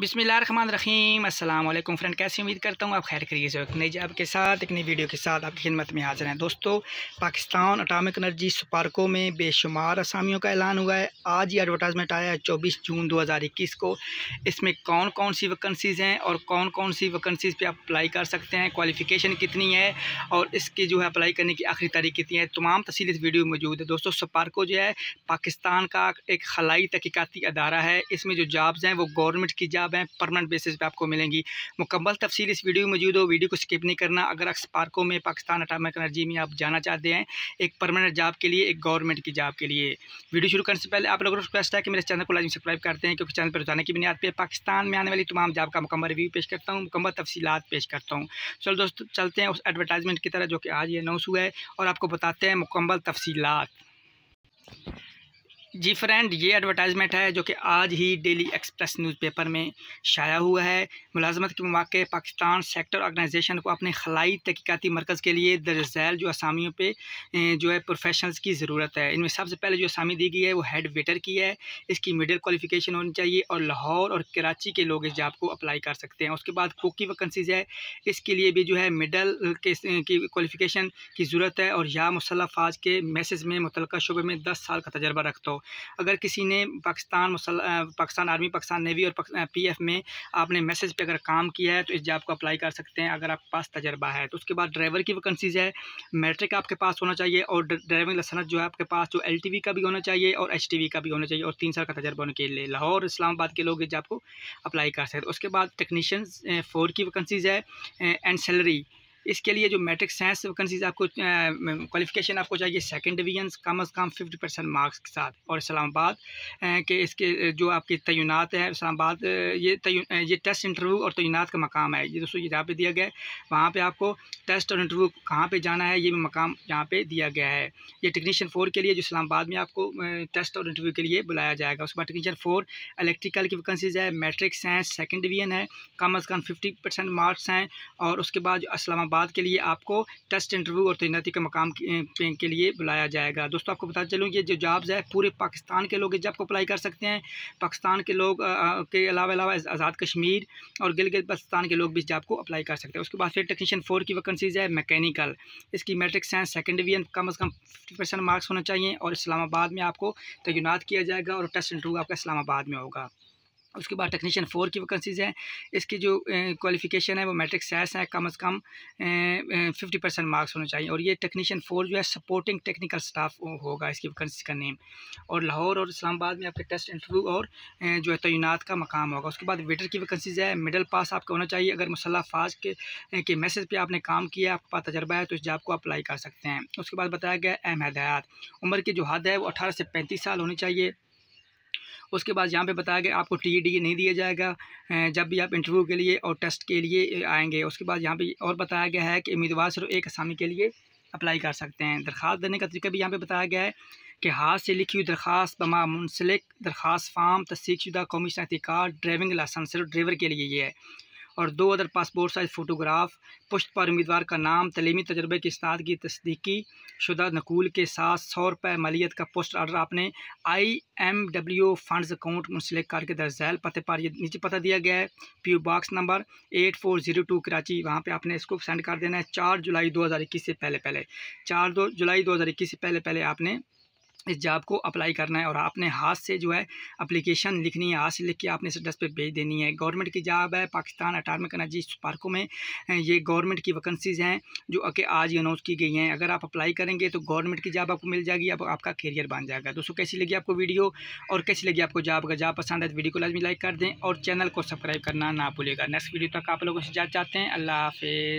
अस्सलाम वालेकुम फ्रेंड कैसे उम्मीद करता हूँ आप खैर करिए जो एक नई जब के साथ एक नई वीडियो के साथ आपकी खिदमत में हाजिर हैं दोस्तों पाकिस्तान अटामिक एनर्जी स्पार्को में बेशुमार असामियों का ऐलान हुआ है आज ये एडवर्टाइजमेंट आया है चौबीस जून दो हज़ार इक्कीस को इसमें कौन कौन सी वैकेंसीज़ हैं और कौन कौन सी वैकेंसीज़ पर आप अप्लाई कर सकते हैं क्वालिफ़िकेशन कितनी है और इसकी जो है अप्लाई करने की आखिरी तारीख कितनी है तमाम तफसील इस वीडियो में मौजूद है दोस्तों स्पार्को जो है पाकिस्तान का एक खलाई तहकीकती अदारा है इसमें जो जॉब्स हैं वो गवर्नमेंट की जॉब जॉब हैं परमानेंट बेसिस पे आपको मिलेंगी मुकम्मल तफसील इस वीडियो में मौजूद हो वीडियो को स्किप नहीं करना अगर एक्सपार्को में पाकिस्तान अटामिक एनर्जी में आप जाना चाहते हैं एक परमानेंट जॉब के लिए एक गवर्नमेंट की जॉब के लिए वीडियो शुरू करने से पहले आप लोगों को रिक्वेस्ट है कि मेरे चैनल को लाजिम सब्सक्राइब करते हैं क्योंकि चैनल पर रोजाना की बुनियाद पर पाकिस्तान में आने वाली तमाम जॉब का मुकम्मल रिव्यू पेश करता हूँ मुकम्मल तफसीत पेश करता हूँ चलो दोस्तों चलते हैं उस एडवर्टाइजमेंट की तरह जो कि आज ये अनाउंस हुआ है और आपको बताते हैं मुकम्मल तफसीत जी फ्रेंड ये एडवर्टाइजमेंट है जो कि आज ही डेली एक्सप्रेस न्यूज़पेपर में शाया हुआ है मुलाजमत के मौके पाकिस्तान सेक्टर ऑर्गेनाइजेशन को अपने खलाई तहकीकती मरकज़ के लिए दरजैल जो असामियों पे जो है प्रोफेशनल्स की ज़रूरत है इनमें सबसे पहले जो असामी दी गई है वो हेड वेटर की है इसकी मिडिल क्वालिफिकेशन होनी चाहिए और लाहौर और कराची के लोग इस जॉब को अप्लाई कर सकते हैं उसके बाद कुक की वैकेंसीज है इसके लिए भी जो है मिडल के क्वालिफिकेशन की ज़रूरत है और या मुसल्ह फाज के मैसेज में मुतल शुबे में दस साल का तजर्बा रखता हो अगर किसी ने पाकिस्तान पाकिस्तान आर्मी पाकिस्तान नेवी और पी में आपने मैसेज पर अगर काम किया है तो इस जॉब को अप्लाई कर सकते हैं अगर आपके पास तजर्बा है तो उसके बाद ड्राइवर की वैकेंसीज है मैट्रिक आपके पास होना चाहिए और ड्राइविंग लाइसेंस जो है आपके पास जो एल का भी होना चाहिए और एच का भी होना चाहिए और तीन साल का तजर्बा होने के लिए लाहौर इस्लामाबाद के लोग इस जॉब को अप्लाई कर सकते हैं उसके बाद टेक्नीशियन फोर की वैकेंसीज है एंड सैलरी इसके लिए जो मैट्रिक साइंस वैकेंसीज आपको क्वालिफिकेशन आपको चाहिए सेकंड डिवीजन कम अज़ कम फिफ्टी परसेंट मार्क्स के साथ और इस्लामाबाद के इसके जो आपकी तयनत है इस्लामाबाद ये ये टेस्ट इंटरव्यू और तयनत का मकाम है ये दोस्तों ये यहाँ पर दिया गया है वहाँ पर आपको टेस्ट और इंटरव्यू कहाँ पर जाना है ये भी मकाम यहाँ पर दिया गया है ये टेक्नीशियन फोर के लिए जो इस्लामाबाद में आपको टेस्ट और इंटरव्यू के लिए बुलाया जाएगा उसके बाद टेक्नीशियन फोर इलेक्ट्रिकल की वैकेंसीज है मैट्रिक साइंस सेकेंड डिवीजन है कम अज़ कम फिफ्टी परसेंट मार्क्स हैं और उसके बाद जो इस्लामाबाद इस्लामाबाद के लिए आपको टेस्ट इंटरव्यू और तैनाती के मकाम के लिए बुलाया जाएगा दोस्तों आपको बता चलूँ ये जो जॉब्स है पूरे पाकिस्तान के लोग इस जॉब को अप्लाई कर सकते हैं पाकिस्तान के लोग के अलावा अलावा आज़ाद कश्मीर और गिल गिल पाकिस्तान के लोग भी इस जॉब को अप्लाई कर सकते हैं उसके बाद फिर टेक्नीशियन फोर की वैकेंसीज है मैकेनिकल इसकी मेट्रिक साइंस सेकेंड डिवीजन कम अज़ कम फिफ्टी परसेंट मार्क्स होना चाहिए और इस्लामाबाद में आपको तैनात किया जाएगा और टेस्ट इंटरव्यू आपका इस्लामाबाद में होगा उसके बाद टेक्नीशियन फोर की वैकेंसीज़ हैं इसकी जो क्वालिफिकेशन है वो मैट्रिक सैस है कम से कम फिफ्टी परसेंट मार्क्स होने चाहिए और ये टेक्नीशियन फोर जो है सपोर्टिंग टेक्निकल स्टाफ होगा इसकी वैकेंसी का नेम और लाहौर और इस्लामाबाद में आपके टेस्ट इंटरव्यू और जो है तैनात का मकाम होगा उसके बाद वेटर की वैकेंसीज़ है मिडल पास आपका होना चाहिए अगर मसल्ला फाज के के मैसेज पर आपने काम किया आपके पास तजर्बा है तो इस जॉब को अप्लाई कर सकते हैं उसके बाद बताया गया अहम हदयात उम्र की जो हद है वो अठारह से पैंतीस साल होनी चाहिए उसके बाद यहाँ पे बताया गया आपको टी डी e e नहीं दिया जाएगा जब भी आप इंटरव्यू के लिए और टेस्ट के लिए आएंगे उसके बाद यहाँ पे और बताया गया है कि उम्मीदवार सिर्फ एक आसामी के लिए अप्लाई कर सकते हैं दरख्वास्त देने का तरीका भी यहाँ पर बताया गया है कि हाथ से लिखी हुई दरख्वास्त बमा मुनसलिक दरख्वास्त फार्म तस्दीकशुदा कौमी शनाती कार्ड ड्राइविंग लाइसेंस सिर्फ ड्राइवर के लिए ये है और दो अदर पासपोर्ट साइज़ फ़ोटोग्राफ पुश्त पर उम्मीदवार का नाम तलीमी तजर्बे की इस्ताद की तस्दीकी शुदा नकूल के साथ सौ रुपये मालियत का पोस्ट आर्डर आपने I M W funds account मुंसलिक करके दर्ज झैल पते पर नीचे पता दिया गया है P O box number eight four zero two Karachi वहाँ पर आपने इसको सेंड कर देना है चार जुलाई दो हज़ार इक्कीस से पहले पहले चार दो जुलाई दो हज़ार इक्कीस से पहले पहले आपने इस जॉब को अप्लाई करना है और आपने हाथ से जो है अप्लीकेशन लिखनी है हाथ से लिख के आपने स्टेटस पे भेज देनी है गवर्नमेंट की जॉब है पाकिस्तान अटार्मिक एनर्जी पार्कों में ये गवर्नमेंट की वैकेंसीज़ हैं जो अके आज अनाउंस की गई हैं अगर आप अप्लाई करेंगे तो गवर्नमेंट की जॉब आपको मिल जाएगी अब आपका करियर बन जाएगा दोस्तों कैसी लगी आपको वीडियो और कैसी लगी आपको जॉब अगर जॉब पसंद है तो वीडियो को लाजमी लाइक कर दें और चैनल को सब्सक्राइब करना ना भूलेगा नेक्स्ट वीडियो तक आप लोगों से जा चाहते हैं अल्लाह हाफिज़